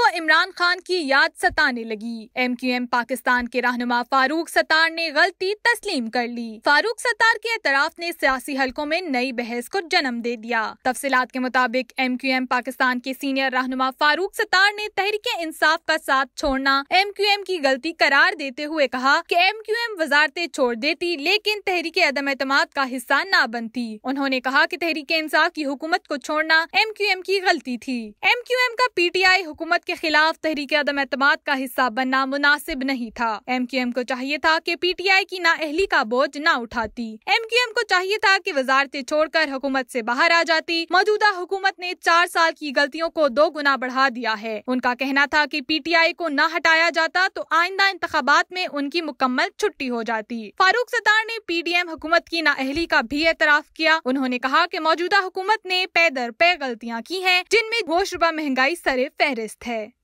को इमरान खान की याद सताने लगी एम क्यू एम पाकिस्तान के रहनुमा फारूक सतार ने गलती तस्लीम कर ली फारूक सतार के एतराफ ने सियासी हलकों में नई बहस को जन्म दे दिया तफसीत के मुताबिक एम क्यू एम पाकिस्तान के सीनियर रहनुमा फारूक सतार ने तहरीक इंसाफ का साथ छोड़ना एम क्यू एम की गलती करार देते हुए कहा की एम क्यू एम वजारते छोड़ देती लेकिन तहरीक अदम एतम का हिस्सा न बनती उन्होंने कहा की तहरीक इंसाफ की हुकूमत को छोड़ना एम क्यू एम की गलती थी एम क्यू एम का पी टी आई हुकूमत के खिलाफ तहरीक अदम एतम का हिस्सा बनना मुनासिब नहीं था एम क्यू एम को चाहिए था की पी टी आई की ना अहली का बोझ न उठाती एम क्यू एम को चाहिए था की छोड़ छोड़कर हुकूमत ऐसी बाहर आ जाती मौजूदा हुकूमत ने चार साल की गलतियों को दो गुना बढ़ा दिया है उनका कहना था की पी टी आई को न हटाया जाता तो आइंदा इंतबात में उनकी मुकम्मल छुट्टी हो जाती फारूक सतार ने पी डी एम हुकूमत की ना अहली का भी एतराफ किया उन्होंने कहा की मौजूदा हुकूमत ने पैदर पे गलतियाँ की है जिनमें घोशरुबा महंगाई सरे फहरिस्त है है